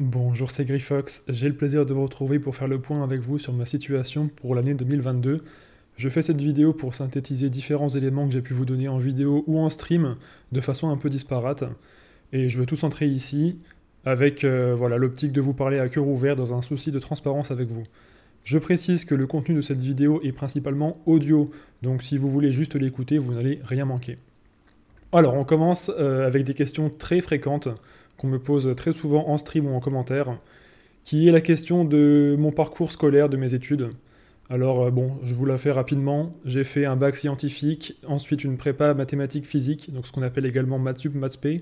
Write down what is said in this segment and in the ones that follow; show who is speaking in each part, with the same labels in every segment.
Speaker 1: Bonjour, c'est Griffox. J'ai le plaisir de vous retrouver pour faire le point avec vous sur ma situation pour l'année 2022. Je fais cette vidéo pour synthétiser différents éléments que j'ai pu vous donner en vidéo ou en stream de façon un peu disparate. Et je veux tout centrer ici avec euh, voilà l'optique de vous parler à cœur ouvert dans un souci de transparence avec vous. Je précise que le contenu de cette vidéo est principalement audio, donc si vous voulez juste l'écouter, vous n'allez rien manquer. Alors on commence euh, avec des questions très fréquentes qu'on me pose très souvent en stream ou en commentaire, qui est la question de mon parcours scolaire, de mes études. Alors euh, bon, je vous la fais rapidement. J'ai fait un bac scientifique, ensuite une prépa mathématiques physique, donc ce qu'on appelle également mathsup, mathsp.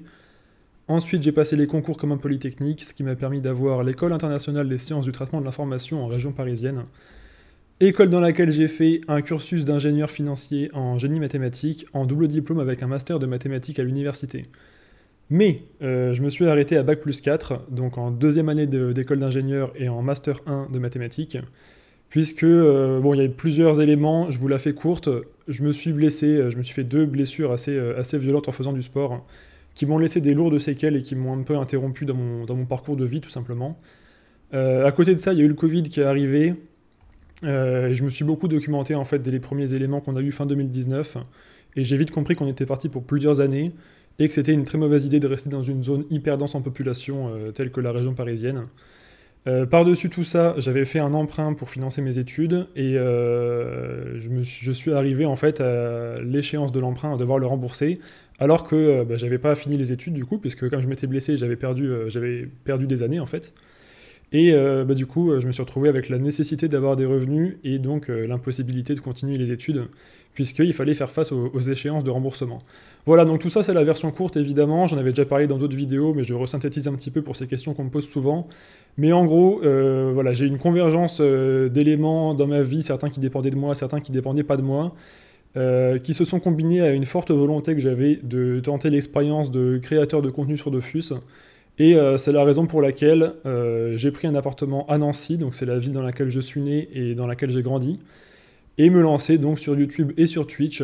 Speaker 1: Ensuite, j'ai passé les concours communs polytechnique, ce qui m'a permis d'avoir l'école internationale des sciences du traitement de l'information en région parisienne. École dans laquelle j'ai fait un cursus d'ingénieur financier en génie mathématique en double diplôme avec un master de mathématiques à l'université. Mais euh, je me suis arrêté à Bac plus 4, donc en deuxième année d'école d'ingénieur et en Master 1 de mathématiques, puisque, euh, bon, il y a eu plusieurs éléments, je vous la fais courte, je me suis blessé, euh, je me suis fait deux blessures assez, assez violentes en faisant du sport, qui m'ont laissé des lourdes séquelles et qui m'ont un peu interrompu dans mon, parcours de vie, tout simplement. à côté de ça, il y a eu le Covid qui est arrivé, et je me suis beaucoup documenté, en fait, dès les premiers éléments qu'on a eu fin 2019, et j'ai vite compris qu'on était parti pour plusieurs années, et que c'était une très mauvaise idée de rester dans une zone hyper dense en population euh, telle que la région parisienne. Euh, par-dessus tout ça, j'avais fait un emprunt pour financer mes études et euh, je, suis, arrivé en fait à l'échéance de l'emprunt à devoir le rembourser alors que bah, j'avais pas fini les études du coup puisque comme je m'étais blessé j'avais perdu, j'avais perdu des années en fait. Et euh, bah, du coup, euh, je me suis retrouvé avec la nécessité d'avoir des revenus et donc euh, l'impossibilité de continuer les études, puisqu'il fallait faire face aux, échéances de remboursement. Voilà, donc tout ça, c'est la version courte, évidemment. J'en avais déjà parlé dans d'autres vidéos, mais je resynthétise un petit peu pour ces questions qu'on me pose souvent. Mais en gros, voilà, j'ai une convergence d'éléments dans ma vie, certains qui dépendaient de moi, certains qui dépendaient pas de moi. qui se sont combinés à une forte volonté que j'avais de tenter l'expérience de créateur de contenu sur Dofus, et euh, c'est la raison pour laquelle euh, j'ai pris un appartement à Nancy, donc c'est la ville dans laquelle je suis né et dans laquelle j'ai grandi, et me lancer donc sur YouTube et sur Twitch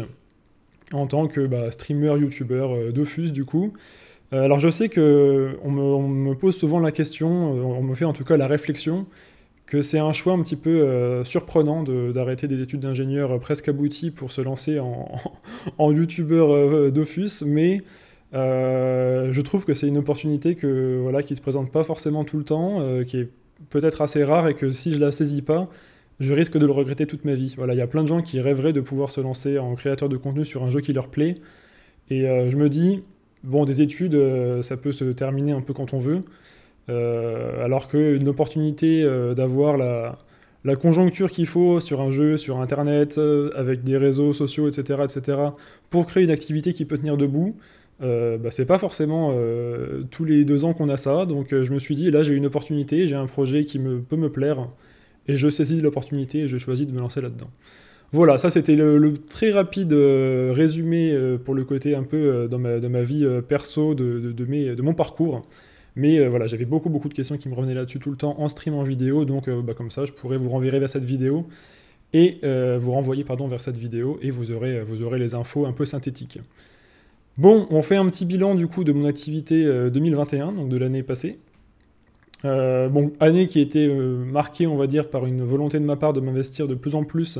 Speaker 1: en tant que bah, streamer, youtubeur euh, d'Offus du coup. Euh, alors je sais que on me, pose souvent la question, on me fait en tout cas la réflexion que c'est un choix un petit peu surprenant d'arrêter des études d'ingénieur presque abouties pour se lancer en, en youtubeur d'Offus, mais euh, je trouve que c'est une opportunité qui ne se présente pas forcément tout le temps, euh, qui est peut-être assez rare et que si je la saisis pas, je risque de le regretter toute ma vie. Voilà, il y a plein de gens qui rêveraient de pouvoir se lancer en créateur de contenu sur un jeu qui leur plaît. Et euh, je me dis, bon, des études, ça peut se terminer un peu quand on veut. alors qu'une opportunité d'avoir la, la, conjoncture qu'il faut sur un jeu, sur Internet, avec des réseaux sociaux, etc., etc., pour créer une activité qui peut tenir debout, euh, bah, c'est pas forcément euh, tous les deux ans qu'on a ça. Donc euh, je me suis dit, là j'ai une opportunité, j'ai un projet qui me, peut me plaire, et je saisis l'opportunité et je choisis de me lancer là-dedans. Voilà, ça c'était le, très rapide résumé pour le côté un peu dans ma, vie perso de, mon parcours. Mais voilà, j'avais beaucoup beaucoup de questions qui me revenaient là-dessus tout le temps en stream en vidéo, donc bah, comme ça je pourrais vous renverrer vers cette vidéo et vous renvoyer pardon vers cette vidéo et vous aurez les infos un peu synthétiques. Bon, on fait un petit bilan du coup de mon activité 2021, euh, donc de l'année passée. Euh, bon, année qui a été euh, marquée, on va dire, par une volonté de ma part de m'investir de plus en plus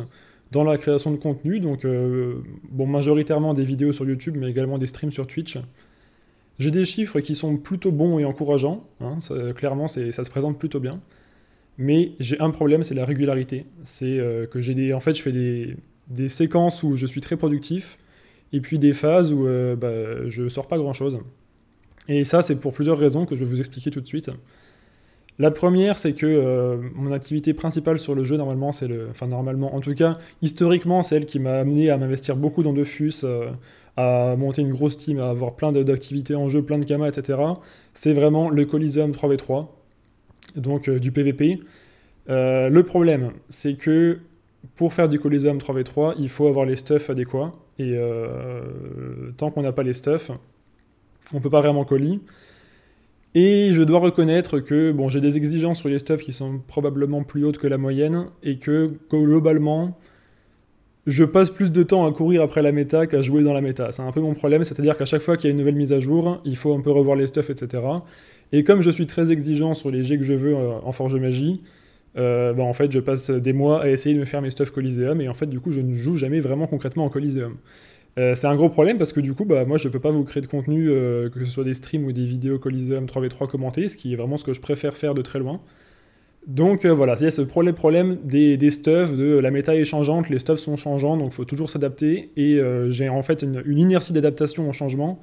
Speaker 1: dans la création de contenu, donc bon, majoritairement des vidéos sur YouTube, mais également des streams sur Twitch. J'ai des chiffres qui sont plutôt bons et encourageants, hein, clairement ça se présente plutôt bien, mais j'ai un problème, c'est la régularité. C'est que j'ai des... En fait, je fais des séquences où je suis très productif, et puis des phases où euh, bah, je sors pas grand-chose. Et ça, c'est pour plusieurs raisons que je vais vous expliquer tout de suite. La première, c'est que euh, mon activité principale sur le jeu, normalement, c'est le. Enfin, normalement, en tout cas, historiquement, celle qui m'a amené à m'investir beaucoup dans Defus, euh, à monter une grosse team, à avoir plein d'activités en jeu, plein de camas, etc. C'est vraiment le Coliseum 3v3, donc du PvP. le problème, c'est que pour faire du Coliseum 3v3, il faut avoir les stuffs adéquats. Et euh, tant qu'on n'a pas les stuffs, on peut pas vraiment colis. Et je dois reconnaître que bon, j'ai des exigences sur les stuffs qui sont probablement plus hautes que la moyenne, et que globalement, je passe plus de temps à courir après la méta qu'à jouer dans la méta. C'est un peu mon problème, c'est-à-dire qu'à chaque fois qu'il y a une nouvelle mise à jour, il faut un peu revoir les stuffs, etc. Et comme je suis très exigeant sur les jets que je veux euh, en Forge Magie, euh, bah en fait, je passe des mois à essayer de me faire mes stuff Coliseum, et en fait, du coup, je ne joue jamais vraiment concrètement en Coliseum. Euh, c'est un gros problème parce que du coup, bah, moi, je ne peux pas vous créer de contenu, euh, que ce soit des streams ou des vidéos Coliseum 3v3 commentées, ce qui est vraiment ce que je préfère faire de très loin. Donc voilà, il y a ce problème, problème des, des stuffs, de la méta est changeante, les stuffs sont changeants, donc il faut toujours s'adapter, et j'ai en fait une, une inertie d'adaptation au changement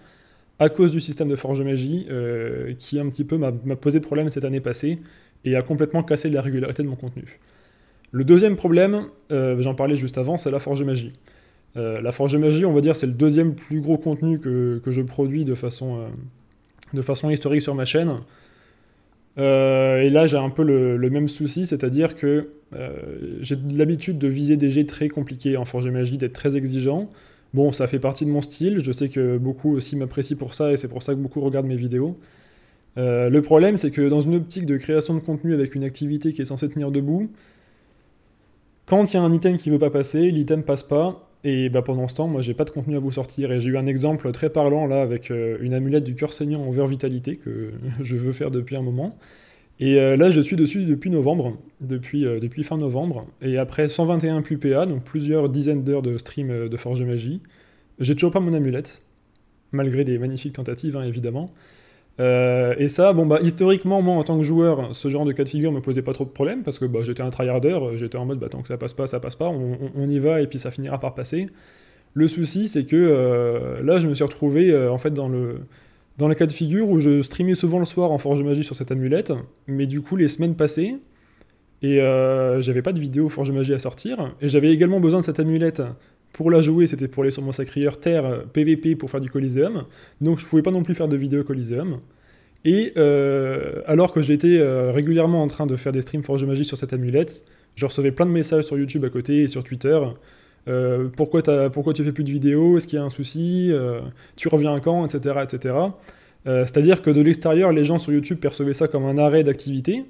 Speaker 1: à cause du système de Forge Magie qui un petit peu m'a posé problème cette année passée et a complètement cassé la régularité de mon contenu. Le deuxième problème, euh, j'en parlais juste avant, c'est la Forge Magie. Euh, la Forge Magie, on va dire, c'est le deuxième plus gros contenu que, je produis de façon, euh, de façon historique sur ma chaîne. et là, j'ai un peu le, le même souci, c'est-à-dire que j'ai l'habitude de viser des jets très compliqués en Forge Magie, d'être très exigeant. Bon, ça fait partie de mon style, je sais que beaucoup aussi m'apprécient pour ça et c'est pour ça que beaucoup regardent mes vidéos. Euh, le problème, c'est que dans une optique de création de contenu avec une activité qui est censée tenir debout, quand il y a un item qui ne veut pas passer, l'item passe pas, et bah, pendant ce temps, moi j'ai pas de contenu à vous sortir. Et j'ai eu un exemple très parlant là avec euh, une amulette du cœur saignant en vitalité que je veux faire depuis un moment. Et euh, là je suis dessus depuis novembre, depuis, fin novembre. Et après 121 plus PA, donc plusieurs dizaines d'heures de stream de Forge Magie, j'ai toujours pas mon amulette, malgré des magnifiques tentatives hein, évidemment. Euh, et ça, bon bah historiquement, moi en tant que joueur, ce genre de cas de figure me posait pas trop de problèmes parce que bah, j'étais un tryharder, euh, j'étais en mode bah tant que ça passe pas, ça passe pas, on, y va et puis ça finira par passer. Le souci, c'est que euh, là, je me suis retrouvé en fait dans le dans le cas de figure où je streamais souvent le soir en Forge Magie sur cette amulette, mais du coup les semaines passées et j'avais pas de vidéo Forge Magie à sortir et j'avais également besoin de cette amulette pour la jouer, c'était pour aller sur mon terre PVP euh, pour faire du Coliseum. Donc je pouvais pas non plus faire de vidéo Coliseum. Et euh, alors que j'étais euh, régulièrement en train de faire des streams Forge Magie sur cette amulette, je recevais plein de messages sur YouTube à côté et sur Twitter. pourquoi, as, pourquoi tu fais plus de vidéos Est-ce qu'il y a un souci Tu reviens quand Etc. etc. C'est-à-dire que de l'extérieur, les gens sur YouTube percevaient ça comme un arrêt d'activité.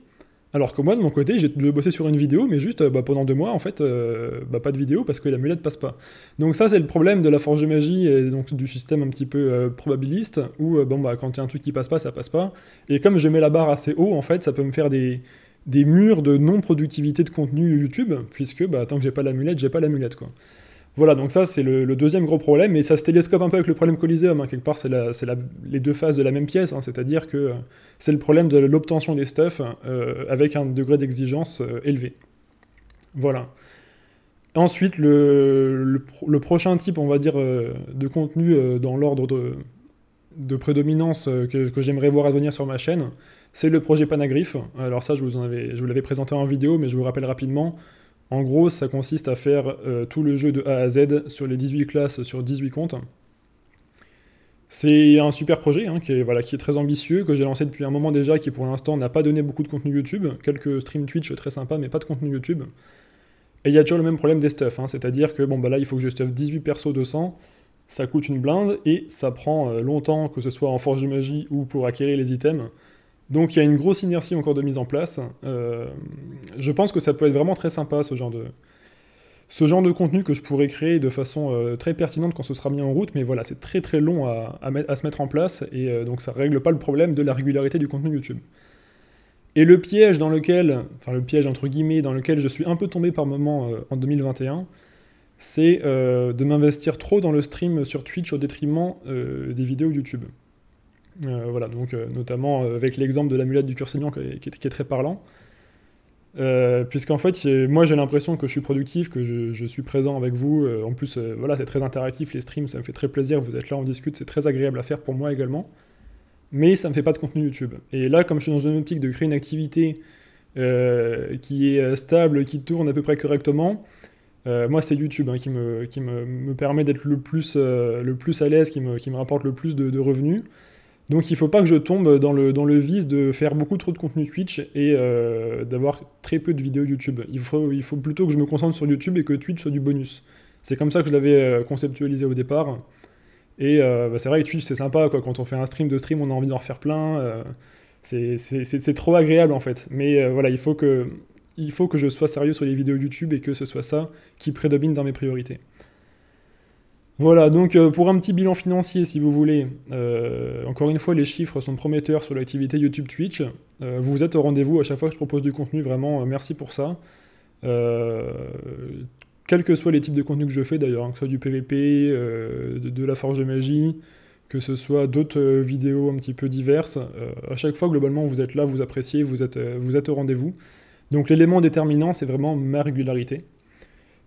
Speaker 1: Alors que moi, de mon côté, j'ai bossé sur une vidéo, mais juste euh, bah, pendant deux mois, en fait, euh, bah, pas de vidéo parce que l'amulette passe pas. Donc ça, c'est le problème de la forge de magie et donc du système un petit peu euh, probabiliste, où bon, bah, quand il y a un truc qui passe pas, ça passe pas. Et comme je mets la barre assez haut, en fait, ça peut me faire des, murs de non-productivité de contenu YouTube, puisque bah, tant que j'ai pas l'amulette, j'ai pas l'amulette, quoi. Voilà, donc ça, c'est le, deuxième gros problème, et ça se télescope un peu avec le problème Coliseum. Hein. Quelque part, c'est les deux phases de la même pièce, hein. c'est-à-dire que euh, c'est le problème de l'obtention des stuffs euh, avec un degré d'exigence euh, élevé. Voilà. Ensuite, le, prochain type, on va dire, de contenu dans l'ordre de, prédominance que, j'aimerais voir advenir sur ma chaîne, c'est le projet Panagriffe. Alors ça, je vous l'avais présenté en vidéo, mais je vous rappelle rapidement. En gros, ça consiste à faire euh, tout le jeu de A à Z sur les 18 classes, sur 18 comptes. C'est un super projet hein, qui, est, voilà, qui est très ambitieux, que j'ai lancé depuis un moment déjà, qui pour l'instant n'a pas donné beaucoup de contenu YouTube. Quelques streams Twitch très sympas, mais pas de contenu YouTube. Et il y a toujours le même problème des stuffs, hein, c'est-à-dire que bon, bah là, il faut que je stuff 18 persos 200, ça coûte une blinde, et ça prend euh, longtemps, que ce soit en forge de magie ou pour acquérir les items. Donc il y a une grosse inertie encore de mise en place. Euh, je pense que ça peut être vraiment très sympa ce genre de, ce genre de contenu que je pourrais créer de façon euh, très pertinente quand ce sera mis en route, mais voilà, c'est très très long à, se mettre en place, et euh, donc ça ne règle pas le problème de la régularité du contenu YouTube. Et le piège dans lequel, enfin le piège entre guillemets, dans lequel je suis un peu tombé par moment en 2021, c'est de m'investir trop dans le stream sur Twitch au détriment des vidéos YouTube. Euh, voilà, donc euh, notamment euh, avec l'exemple de l'amulette du cœur qui est, très parlant. puisqu'en fait, moi j'ai l'impression que je suis productif, que je, suis présent avec vous. en plus, voilà, c'est très interactif, les streams, ça me fait très plaisir. Vous êtes là, on discute, c'est très agréable à faire pour moi également. Mais ça me fait pas de contenu YouTube. Et là, comme je suis dans une optique de créer une activité qui est stable, qui tourne à peu près correctement, moi c'est YouTube hein, qui, me, permet d'être le plus, à l'aise, qui me, rapporte le plus de revenus. Donc il ne faut pas que je tombe dans le, dans le vice de faire beaucoup trop de contenu Twitch et euh, d'avoir très peu de vidéos YouTube. Il faut, il faut plutôt que je me concentre sur YouTube et que Twitch soit du bonus. C'est comme ça que je l'avais euh, conceptualisé au départ. Et euh, bah, c'est vrai, que Twitch c'est sympa, quoi. quand on fait un stream de stream, on a envie d'en refaire plein. c'est trop agréable en fait. Mais voilà, il faut, que, il faut que je sois sérieux sur les vidéos YouTube et que ce soit ça qui prédomine dans mes priorités. Voilà, donc euh, pour un petit bilan financier, si vous voulez, euh, encore une fois, les chiffres sont prometteurs sur l'activité YouTube Twitch. Euh, vous êtes au rendez-vous à chaque fois que je propose du contenu, vraiment, merci pour ça. quels que soient les types de contenu que je fais d'ailleurs, hein, que ce soit du PVP, de, la forge de magie, que ce soit d'autres vidéos un petit peu diverses, à chaque fois, globalement, vous êtes là, vous appréciez, vous êtes, vous êtes au rendez-vous. Donc l'élément déterminant, c'est vraiment ma régularité.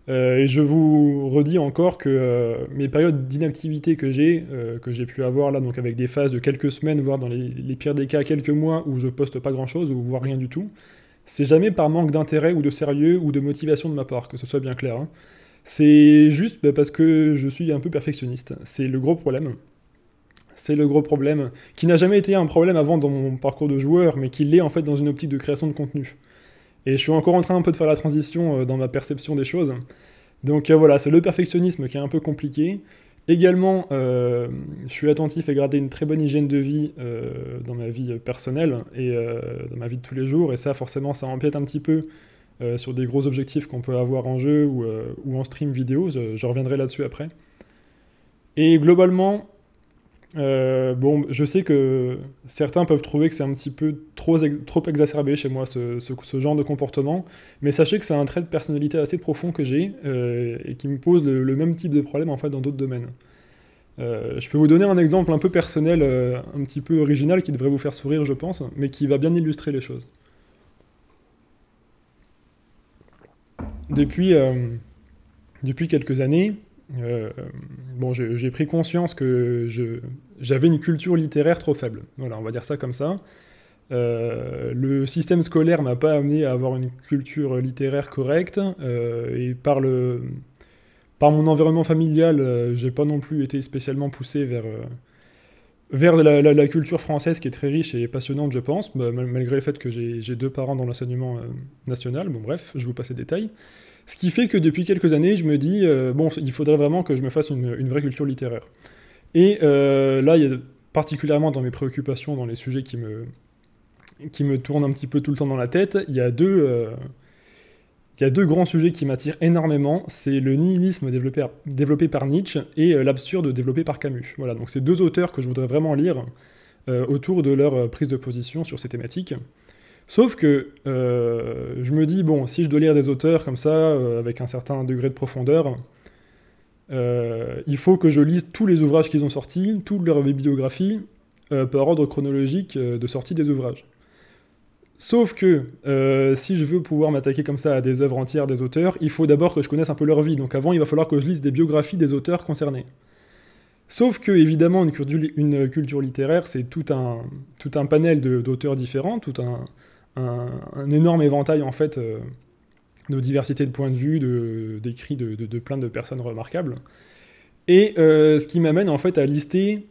Speaker 1: Euh, et je vous redis encore que euh, mes périodes d'inactivité que j'ai, euh, que j'ai pu avoir là, donc avec des phases de quelques semaines, voire dans les, pires des cas, quelques mois où je poste pas grand chose ou voire rien du tout, c'est jamais par manque d'intérêt ou de sérieux ou de motivation de ma part, que ce soit bien clair. Hein. C'est juste bah, parce que je suis un peu perfectionniste. C'est le gros problème. C'est le gros problème qui n'a jamais été un problème avant dans mon parcours de joueur, mais qui l'est en fait dans une optique de création de contenu. Et je suis encore en train un peu de faire la transition euh, dans ma perception des choses. Donc euh, voilà, c'est le perfectionnisme qui est un peu compliqué. Également, euh, je suis attentif et garder une très bonne hygiène de vie dans ma vie personnelle et dans ma vie de tous les jours. Et ça, forcément, ça empiète un petit peu sur des gros objectifs qu'on peut avoir en jeu ou, en stream vidéo. je reviendrai là-dessus après. Et globalement, euh, bon, je sais que certains peuvent trouver que c'est un petit peu trop, trop exacerbé chez moi, ce, ce, genre de comportement, mais sachez que c'est un trait de personnalité assez profond que j'ai euh, et qui me pose le, même type de problème en fait dans d'autres domaines. Euh, je peux vous donner un exemple un peu personnel, un petit peu original, qui devrait vous faire sourire, je pense, mais qui va bien illustrer les choses. Depuis, depuis quelques années, euh, bon, j'ai pris conscience que j'avais une culture littéraire trop faible. Voilà, on va dire ça comme ça. Euh, le système scolaire m'a pas amené à avoir une culture littéraire correcte euh, et par le par mon environnement familial, j'ai pas non plus été spécialement poussé vers vers la, la, culture française qui est très riche et passionnante, je pense, bah, malgré le fait que j'ai deux parents dans l'enseignement national. Bon, bref, je vous passe les détails. Ce qui fait que depuis quelques années, je me dis, euh, bon, il faudrait vraiment que je me fasse une, vraie culture littéraire. Et euh, là, il y a particulièrement dans mes préoccupations, dans les sujets qui me, qui me tournent un petit peu tout le temps dans la tête, il y a deux, euh, il a deux grands sujets qui m'attirent énormément. C'est le nihilisme développé, développé par Nietzsche et l'absurde développé par Camus. Voilà, donc c'est deux auteurs que je voudrais vraiment lire autour de leur prise de position sur ces thématiques. Sauf que euh, je me dis, bon, si je dois lire des auteurs comme ça, euh, avec un certain degré de profondeur, euh, il faut que je lise tous les ouvrages qu'ils ont sortis, toutes leur bibliographie, par ordre chronologique de sortie des ouvrages. Sauf que si je veux pouvoir m'attaquer comme ça à des œuvres entières des auteurs, il faut d'abord que je connaisse un peu leur vie. Donc avant, il va falloir que je lise des biographies des auteurs concernés. Sauf que, évidemment, une, culture littéraire, c'est tout un, tout un panel d'auteurs différents, tout un, un, énorme éventail en fait euh, de diversité de points de vue, d'écrits de, de, de, plein de personnes remarquables. Et euh, ce qui m'amène en fait à lister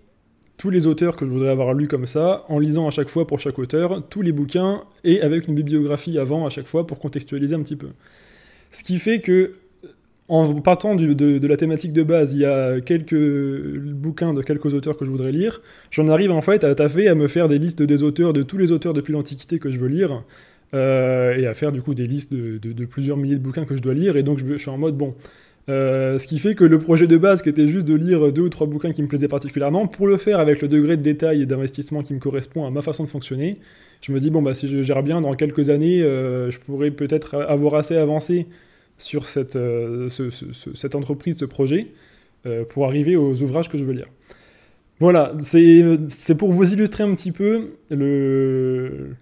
Speaker 1: tous les auteurs que je voudrais avoir lus comme ça, en lisant à chaque fois pour chaque auteur, tous les bouquins, et avec une bibliographie avant à chaque fois pour contextualiser un petit peu. Ce qui fait que en partant de, la thématique de base, il y a quelques bouquins de quelques auteurs que je voudrais lire. J'en arrive en fait à taffer, à me faire des listes des auteurs, de tous les auteurs depuis l'Antiquité que je veux lire. Euh, et à faire du coup des listes de, plusieurs milliers de bouquins que je dois lire. Et donc je, suis en mode bon. Euh, ce qui fait que le projet de base, qui était juste de lire deux ou trois bouquins qui me plaisaient particulièrement, pour le faire avec le degré de détail et d'investissement qui me correspond à ma façon de fonctionner, je me dis bon bah si je gère bien dans quelques années, euh, je pourrais peut-être avoir assez avancé sur cette, euh, cette entreprise, ce projet, euh, pour arriver aux ouvrages que je veux lire. Voilà, c'est pour vous illustrer un petit peu le,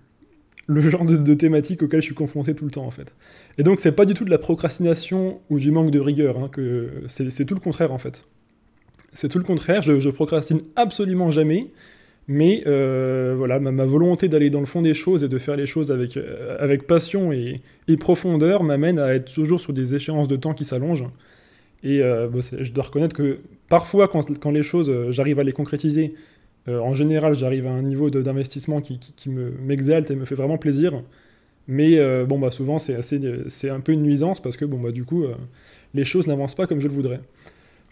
Speaker 1: genre de, thématique auquel je suis confronté tout le temps en fait. Et donc c'est pas du tout de la procrastination ou du manque de rigueur, hein, c'est tout le contraire en fait. C'est tout le contraire, je, je procrastine absolument jamais, mais euh, voilà, ma, volonté d'aller dans le fond des choses et de faire les choses avec, euh, avec passion et, profondeur m'amène à être toujours sur des échéances de temps qui s'allongent. Et euh, je dois reconnaître que parfois, quand, les choses, j'arrive à les concrétiser. en général, j'arrive à un niveau d'investissement qui, qui, m'exalte et me fait vraiment plaisir. Mais bon, bah, souvent, c'est un peu une nuisance parce que bon, bah, du coup, les choses n'avancent pas comme je le voudrais.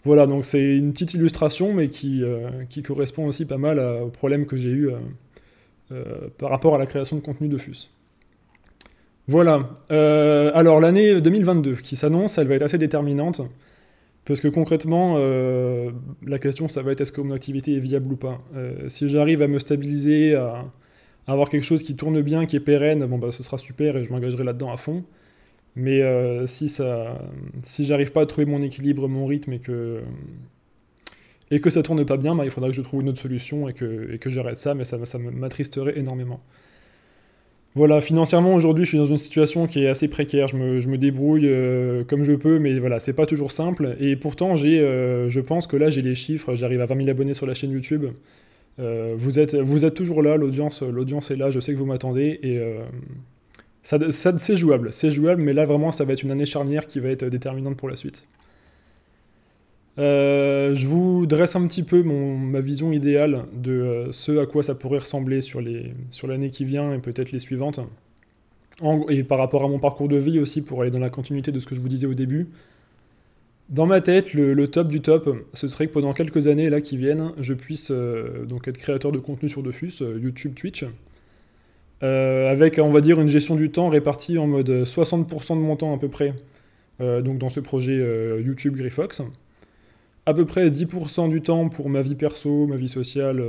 Speaker 1: Voilà, donc c'est une petite illustration, mais qui, euh, correspond aussi pas mal au problème que j'ai eu euh, euh, par rapport à la création de contenu de FUS. Voilà. alors l'année 2022 qui s'annonce, elle va être assez déterminante. Parce que concrètement, la question, ça va être est-ce que mon activité est viable ou pas Si j'arrive à me stabiliser, à, à, avoir quelque chose qui tourne bien, qui est pérenne, bon, bah, ce sera super et je m'engagerai là-dedans à fond. Mais euh, si ça, si j'arrive pas à trouver mon équilibre, mon rythme et que et que ça tourne pas bien, bah, il faudra que je trouve une autre solution et que, et que j'arrête ça, mais ça, ça m'attristerait énormément. Voilà, financièrement aujourd'hui, je suis dans une situation qui est assez précaire. Je me, débrouille euh, comme je peux, mais voilà, c'est pas toujours simple. Et pourtant, j'ai, euh, je pense que là, j'ai les chiffres. J'arrive à 20 000 abonnés sur la chaîne YouTube. vous, êtes, vous êtes toujours là, l'audience, l'audience est là. Je sais que vous m'attendez et c'est jouable, c'est jouable, mais là vraiment ça va être une année charnière qui va être déterminante pour la suite. Euh, je vous dresse un petit peu ma vision idéale de euh, ce à quoi ça pourrait ressembler sur l'année sur qui vient et peut-être les suivantes. et par rapport à mon parcours de vie aussi, pour aller dans la continuité de ce que je vous disais au début. Dans ma tête, le, top du top, ce serait que pendant quelques années là qui viennent, je puisse euh, donc être créateur de contenu sur Defus, YouTube, Twitch, euh, avec, on va dire, une gestion du temps répartie en mode 60% de mon temps à peu près, euh, donc dans ce projet euh, YouTube Grifox, à peu près 10% du temps pour ma vie perso, ma vie sociale,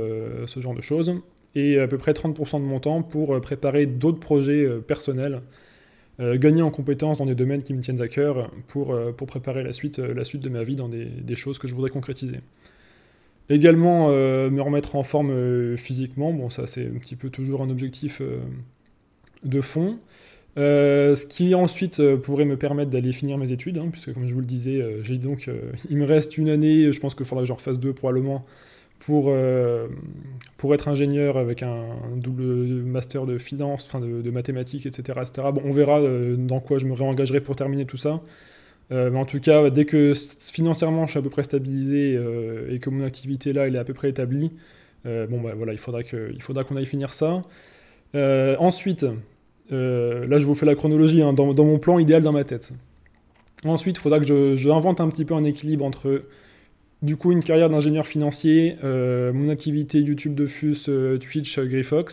Speaker 1: ce genre de choses, et à peu près 30% de mon temps pour préparer d'autres projets personnels, gagner en compétences dans des domaines qui me tiennent à cœur, pour, pour préparer la suite, la suite de ma vie dans des choses que je voudrais concrétiser. Également, euh, me remettre en forme euh, physiquement. Bon, ça, c'est un petit peu toujours un objectif euh, de fond. ce qui ensuite pourrait me permettre d'aller finir mes études, hein, puisque comme je vous le disais, j'ai donc, il me reste une année, je pense qu'il faudra que je refasse deux probablement, pour, pour être ingénieur avec un, double master de finance, enfin de, mathématiques, etc., etc. Bon, on verra dans quoi je me réengagerai pour terminer tout ça. Euh, mais en tout cas, dès que financièrement je suis à peu près stabilisé euh, et que mon activité là elle est à peu près établie, euh, bon bah voilà, il faudra qu'on aille finir ça. ensuite, là je vous fais la chronologie hein, dans, dans, mon plan idéal dans ma tête. Ensuite, il faudra que je, un petit peu un équilibre entre du coup une carrière d'ingénieur financier, mon activité YouTube Defus, Twitch, euh,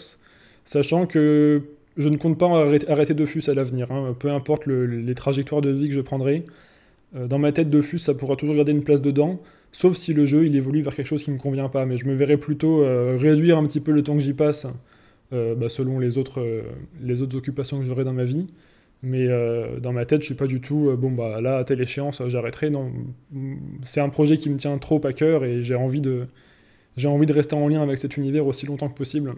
Speaker 1: sachant que je ne compte pas arrêter, Defus à l'avenir, hein. peu importe les trajectoires de vie que je prendrai. Euh, dans ma tête de fus, ça pourra toujours garder une place dedans, sauf si le jeu il évolue vers quelque chose qui ne me convient pas. Mais je me verrais plutôt euh, réduire un petit peu le temps que j'y passe, euh, bah, selon les autres, les autres occupations que j'aurai dans ma vie. Mais dans ma tête, je suis pas du tout bon bah là à telle échéance j'arrêterai. Non, mm, c'est un projet qui me tient trop à cœur et j'ai envie de j'ai envie de rester en lien avec cet univers aussi longtemps que possible.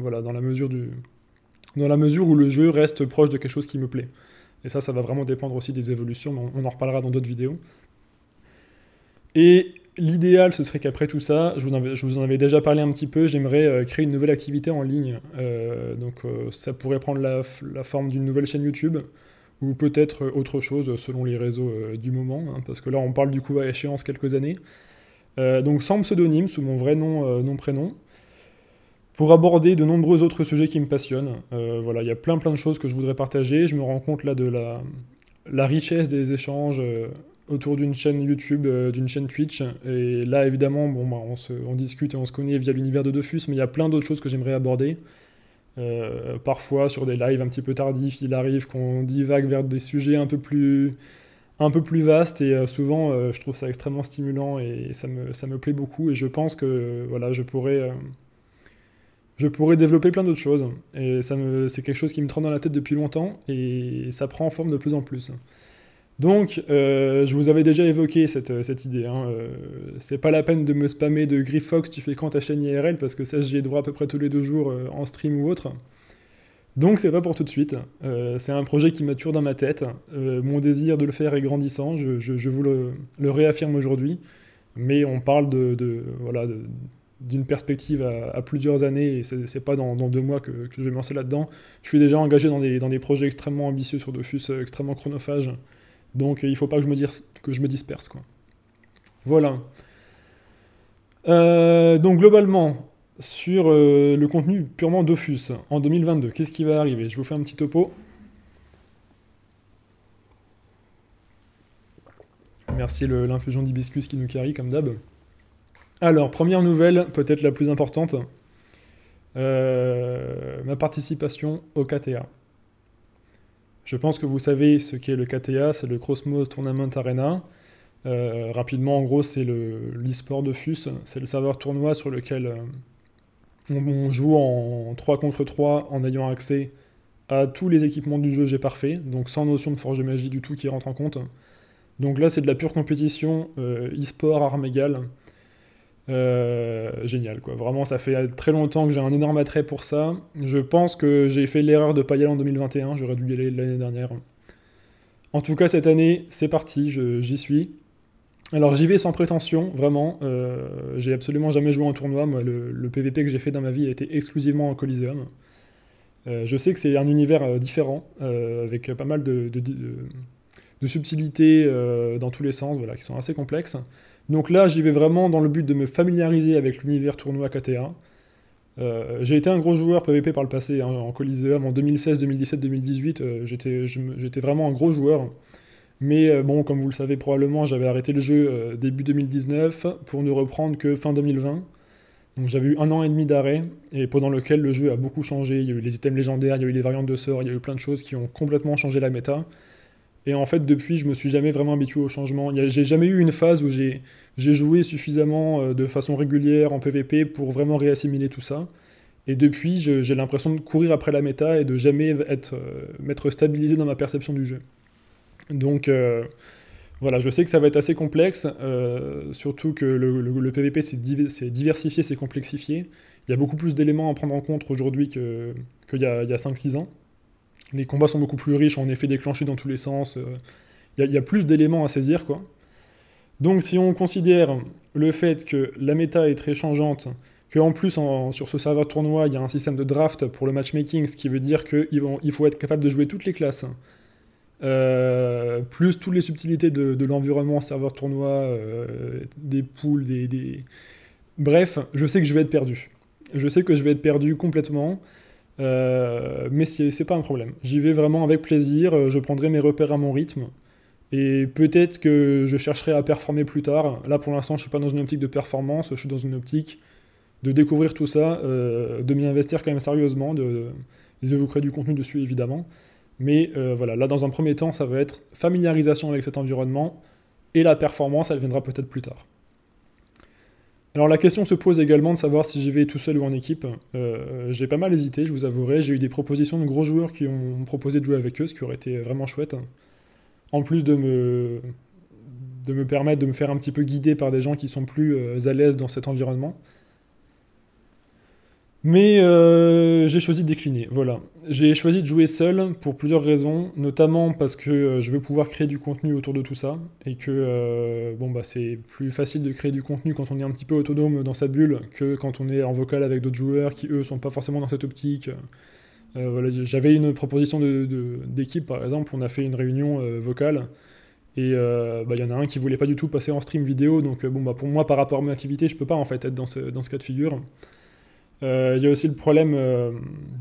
Speaker 1: voilà, dans la mesure du dans la mesure où le jeu reste proche de quelque chose qui me plaît. Et ça, ça va vraiment dépendre aussi des évolutions, mais on, en reparlera dans d'autres vidéos. Et l'idéal, ce serait qu'après tout ça, je vous, en, avais déjà parlé un petit peu, j'aimerais euh, créer une nouvelle activité en ligne. Euh, donc euh, ça pourrait prendre la, forme d'une nouvelle chaîne YouTube ou peut-être autre chose selon les réseaux du moment, hein, parce que là on parle du coup à échéance quelques années. donc sans pseudonyme, sous mon vrai nom, nom prénom, pour aborder de nombreux autres sujets qui me passionnent. Euh, voilà, il y a plein plein de choses que je voudrais partager. Je me rends compte là de la, richesse des échanges euh, autour d'une chaîne YouTube, euh, d'une chaîne Twitch. Et là, évidemment, bon, bah, on, discute et on se connaît via l'univers de Defus, mais il y a plein d'autres choses que j'aimerais aborder. parfois sur des lives un petit peu tardifs, il arrive qu'on divague vers des sujets un peu plus, un peu plus vastes et souvent je trouve ça extrêmement stimulant et ça me, ça me plaît beaucoup et je pense que voilà, je pourrais je pourrais développer plein d'autres choses. Et ça c'est quelque chose qui me trotte dans la tête depuis longtemps et ça prend forme de plus en plus. Donc, euh, je vous avais déjà évoqué cette, euh, idée. Hein. Euh, c'est pas la peine de me spammer de Griffox, tu fais quand ta chaîne IRL, parce que ça, j'y ai droit à peu près tous les deux jours en stream ou autre. Donc, c'est pas pour tout de suite. c'est un projet qui mature dans ma tête. mon désir de le faire est grandissant. Je, vous le, réaffirme aujourd'hui. Mais on parle de voilà, de, d'une perspective à, plusieurs années, et c'est pas dans, deux mois que, je vais me lancer là-dedans. Je suis déjà engagé dans des, projets extrêmement ambitieux sur Dofus, euh, extrêmement chronophages, donc euh, il ne faut pas que je me, disperse. Quoi. Voilà. Euh, donc globalement, sur le contenu purement Dofus, en 2022, qu'est-ce qui va arriver Je vous fais un petit topo. Merci l'infusion d'hibiscus qui nous carie comme d'hab. Alors, première nouvelle, peut-être la plus importante. Euh, ma participation au KTA. Je pense que vous savez ce qu'est le KTA, c'est le Cosmos Tournament Arena. Euh, rapidement, en gros, c'est l'e-sport de FUS, c'est le serveur tournoi sur lequel euh, on, joue en 3 contre 3 en ayant accès à tous les équipements du jeu j'ai parfait, donc sans notion de forge de magie du tout qui rentre en compte. Donc là, c'est de la pure compétition e-sport égales, euh, génial, quoi. Vraiment, ça fait très longtemps que j'ai un énorme attrait pour ça. Je pense que j'ai fait l'erreur de ne pas y aller en 2021, j'aurais dû y aller l'année dernière. En tout cas, cette année, c'est parti, j'y suis. Alors j'y vais sans prétention, vraiment. Euh, j'ai absolument jamais joué en tournoi. Moi, le, PVP que j'ai fait dans ma vie a été exclusivement en Coliseum. Euh, je sais que c'est un univers différent, avec pas mal de, de subtilités dans tous les sens, voilà, qui sont assez complexes. Donc là, j'y vais vraiment dans le but de me familiariser avec l'univers tournoi kt euh, j'ai été un gros joueur PVP par le passé, hein, en Coliseum, en 2016, 2017, 2018, j'étais vraiment un gros joueur. Mais euh, bon, comme vous le savez probablement, j'avais arrêté le jeu euh, début 2019 pour ne reprendre que fin 2020. Donc j'avais eu un an et demi d'arrêt, et pendant lequel le jeu a beaucoup changé. Il y a eu les items légendaires, il y a eu les variantes de sorts, il y a eu plein de choses qui ont complètement changé la méta. Et en fait, depuis, je me suis jamais vraiment habitué au changement. J'ai jamais eu une phase où j'ai joué suffisamment euh, de façon régulière en PvP pour vraiment réassimiler tout ça. Et depuis, j'ai l'impression de courir après la méta et de jamais être, euh, m'être stabilisé dans ma perception du jeu. Donc euh, voilà, je sais que ça va être assez complexe, surtout que le, PvP s'est diversifié, c'est complexifié. Il y a beaucoup plus d'éléments à prendre en compte aujourd'hui qu'il que y a, a 5-6 ans. Les combats sont beaucoup plus riches en effet déclenchés dans tous les sens. Il euh, y, a plus d'éléments à saisir, quoi. Donc si on considère le fait que la méta est très changeante, qu'en plus sur ce serveur tournoi il y a un système de draft pour le matchmaking, ce qui veut dire qu'il faut être capable de jouer toutes les classes, euh, plus toutes les subtilités de, l'environnement serveur tournoi, euh, des poules, des, Bref, je sais que je vais être perdu. Je sais que je vais être perdu complètement. Euh, mais c'est pas un problème. J'y vais vraiment avec plaisir, euh, je prendrai mes repères à mon rythme. Et peut-être que je chercherai à performer plus tard. Là, pour l'instant, je suis pas dans une optique de performance, je suis dans une optique de découvrir tout ça, euh, de m'y investir quand même sérieusement, de, de, vous créer du contenu dessus, évidemment. Mais voilà, là, dans un premier temps, ça va être familiarisation avec cet environnement, et la performance, elle viendra peut-être plus tard. Alors la question se pose également de savoir si j'y vais tout seul ou en équipe. Euh, j'ai pas mal hésité, je vous avouerai. J'ai eu des propositions de gros joueurs qui ont proposé de jouer avec eux, ce qui aurait été vraiment chouette. En plus de me, de me permettre de me faire un petit peu guider par des gens qui sont plus euh, à l'aise dans cet environnement. Mais euh, j'ai choisi de décliner, voilà. J'ai choisi de jouer seul pour plusieurs raisons, notamment parce que euh, je veux pouvoir créer du contenu autour de tout ça, et que euh, bah, c'est plus facile de créer du contenu quand on est un petit peu autonome dans sa bulle que quand on est en vocal avec d'autres joueurs qui eux sont pas forcément dans cette optique. J'avais une proposition d'équipe par exemple, on a fait une réunion vocale, et bah, il y en a un qui voulait pas du tout passer en stream vidéo, donc bon bah pour moi par rapport à mon activité je peux pas en fait être dans ce cas de figure. Euh, il y a aussi le problème euh,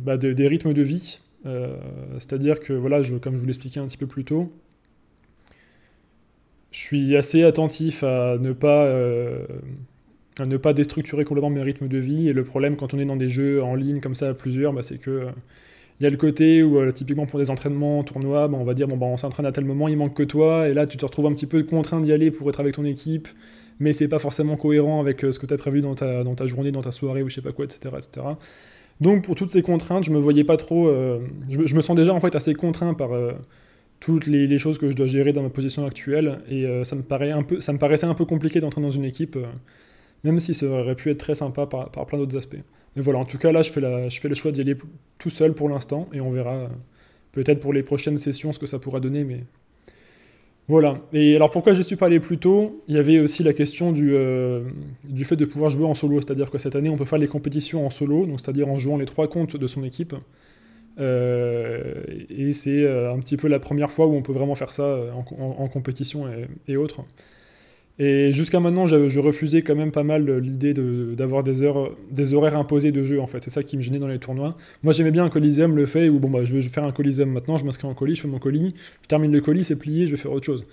Speaker 1: bah, des rythmes de vie. Euh, c'est-à-dire que, voilà, comme je vous l'expliquais un petit peu plus tôt, je suis assez attentif à ne pas, à ne pas déstructurer complètement mes rythmes de vie. Et le problème quand on est dans des jeux en ligne comme ça à plusieurs, bah, c'est que il y a le côté où typiquement pour des entraînements, tournois, bah, on va dire bon bah, on s'entraîne à tel moment, il manque que toi, et là tu te retrouves un petit peu contraint d'y aller pour être avec ton équipe mais c'est pas forcément cohérent avec euh, ce que tu as prévu dans ta, journée, dans ta soirée ou je sais pas quoi, etc. etc. Donc pour toutes ces contraintes, je me voyais pas trop. Euh, je, me sens déjà en fait assez contraint par euh, toutes les, choses que je dois gérer dans ma position actuelle et ça, me paraît un peu, ça me paraissait un peu compliqué d'entrer dans une équipe, même si ça aurait pu être très sympa par, plein d'autres aspects. Mais voilà, en tout cas là, je fais, la, je fais le choix d'y aller tout seul pour l'instant et on verra peut-être pour les prochaines sessions ce que ça pourra donner, mais voilà. Et alors pourquoi je ne suis pas allé plus tôt Il y avait aussi la question euh, du, fait de pouvoir jouer en solo, c'est-à-dire que cette année on peut faire les compétitions en solo, donc c'est-à-dire en jouant les trois comptes de son équipe. Euh, et c'est euh, un petit peu la première fois où on peut vraiment faire ça en, compétition et autres. Et jusqu'à maintenant, je, refusais quand même pas mal l'idée d'avoir des, heures, des horaires imposés de jeu, en fait. C'est ça qui me gênait dans les tournois. Moi, j'aimais bien un Coliseum, le fait où, bon, bah, je vais faire un Coliseum maintenant, je m'inscris en colis, je fais mon colis, je termine le colis, c'est plié, je vais faire autre chose.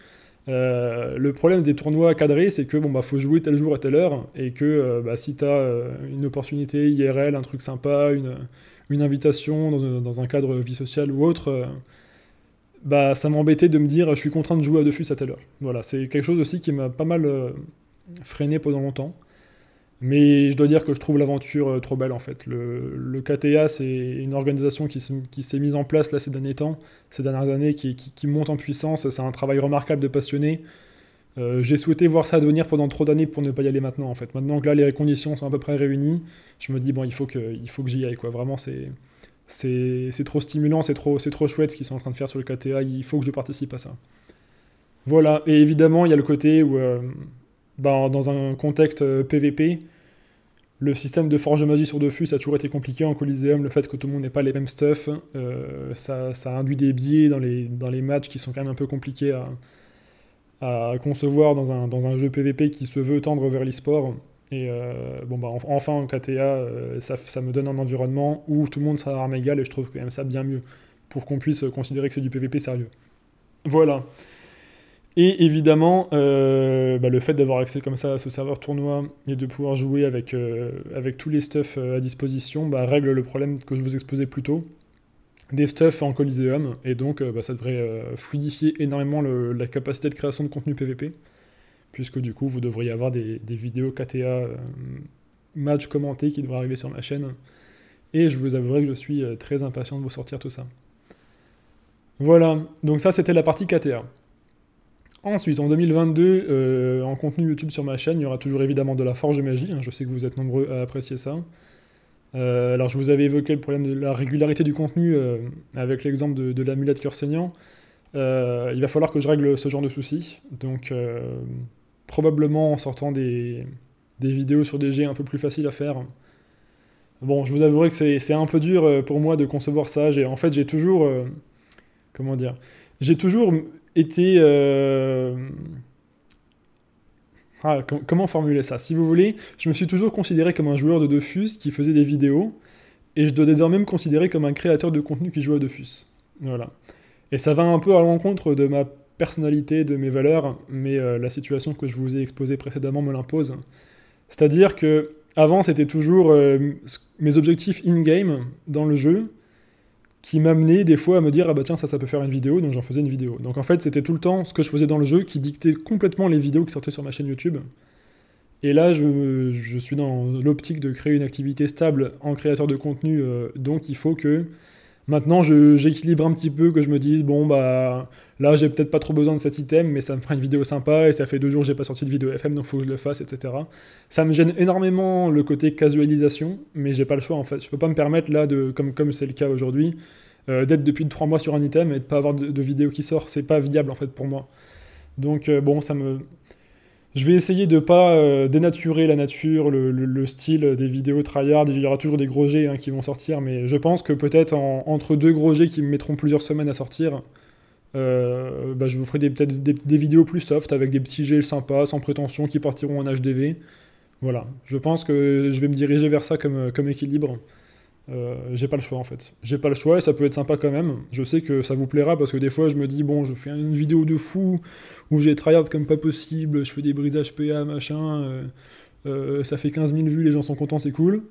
Speaker 1: Euh, le problème des tournois cadrés, c'est que bon bah faut jouer tel jour à telle heure et que euh, bah, si t'as as euh, une opportunité IRL, un truc sympa, une, une invitation dans, dans, un cadre vie sociale ou autre, bah ça m'embêtait de me dire je suis contraint de jouer à fus à telle heure. Voilà, c'est quelque chose aussi qui m'a pas mal euh, freiné pendant longtemps. Mais je dois dire que je trouve l'aventure euh, trop belle en fait. Le, le KTA, c'est une organisation qui, s'est mise en place là ces derniers temps, ces dernières années, qui, monte en puissance. C'est un travail remarquable de passionnés. Euh, j'ai souhaité voir ça devenir pendant trop d'années pour ne pas y aller maintenant en fait. Maintenant que là les conditions sont à peu près réunies, je me dis bon il faut que, faut que j'y aille quoi. Vraiment c'est, c'est trop stimulant, c'est trop, trop chouette ce qu'ils sont en train de faire sur le KTA, il faut que je participe à ça. Voilà, et évidemment, il y a le côté où, euh, bah, dans un contexte PVP, euh, le système de forge de magie sur ça a toujours été compliqué en Coliseum, le fait que tout le monde n'ait pas les mêmes stuff, euh, ça, ça, induit des biais dans les, dans les matchs qui sont quand même un peu compliqués à, concevoir dans un, dans un jeu PVP qui se veut tendre vers l'e-sport. Et euh, bon, bah, enfin, en KTA, euh, ça, me donne un environnement où tout le monde sera arme égal, et je trouve quand même ça bien mieux pour qu'on puisse considérer que c'est du PVP sérieux. Voilà. Et évidemment, euh, bah, le fait d'avoir accès comme ça à ce serveur tournoi et de pouvoir jouer avec, tous les stuffs à disposition bah, règle le problème que je vous exposais plus tôt des stuffs en Coliseum et donc bah, ça devrait fluidifier énormément la capacité de création de contenu PVP puisque du coup, vous devriez avoir des, vidéos KTA euh, match commentées qui devraient arriver sur ma chaîne. Et je vous avouerai que je suis euh, très impatient de vous sortir tout ça. Voilà, donc ça c'était la partie KTA. Ensuite, en 2022, euh, en contenu YouTube sur ma chaîne, il y aura toujours évidemment de la forge de magie. Hein. je sais que vous êtes nombreux à apprécier ça. alors, je vous avais évoqué le problème de la régularité du contenu avec l'exemple de, l'amulette cœur saignant. il va falloir que je règle ce genre de souci. Donc, probablement en sortant des, des vidéos sur des G un peu plus faciles à faire. Bon, je vous avouerai que c'est un peu dur euh, pour moi de concevoir ça. En fait, j'ai toujours. Euh, comment dire J'ai toujours été. Euh, ah, comment formuler ça Si vous voulez, je me suis toujours considéré comme un joueur de Dofus qui faisait des vidéos, et je dois désormais me considérer comme un créateur de contenu qui joue à Dofus. Voilà. Et ça va un peu à l'encontre de ma personnalité, de mes valeurs, mais euh, la situation que je vous ai exposée précédemment me l'impose. C'est-à-dire que avant c'était toujours euh, mes objectifs in-game dans le jeu qui m'amenaient des fois à me dire ah bah tiens ça ça peut faire une vidéo donc j'en faisais une vidéo. Donc en fait c'était tout le temps ce que je faisais dans le jeu qui dictait complètement les vidéos qui sortaient sur ma chaîne YouTube. Et là je, je suis dans l'optique de créer une activité stable en créateur de contenu euh, donc il faut que Maintenant, j'équilibre un petit peu, que je me dise, bon, bah là, j'ai peut-être pas trop besoin de cet item, mais ça me fera une vidéo sympa, et ça fait deux jours que j'ai pas sorti de vidéo FM, donc faut que je le fasse, etc. Ça me gêne énormément le côté casualisation, mais j'ai pas le choix en fait. Je peux pas me permettre là, de, comme c'est le cas aujourd'hui, euh, d'être depuis trois mois sur un item et de pas avoir de, vidéo qui sort. C'est pas viable en fait pour moi. Donc euh, bon, ça me, je vais essayer de pas euh, dénaturer la nature, le, style des vidéos tryhard. Il y aura toujours des gros jets hein, qui vont sortir, mais je pense que peut-être entre deux gros jets qui me mettront plusieurs semaines à sortir, euh, bah, je vous ferai peut-être des, vidéos plus soft avec des petits jets sympas, sans prétention, qui partiront en HDV. Voilà, je pense que je vais me diriger vers ça comme, euh, comme équilibre. Euh, j'ai pas le choix en fait. J'ai pas le choix et ça peut être sympa quand même. Je sais que ça vous plaira parce que des fois je me dis bon je fais une vidéo de fou où j'ai tryhard comme pas possible, je fais des brisages PA machin, euh, euh, ça fait 15 000 vues, les gens sont contents, c'est cool.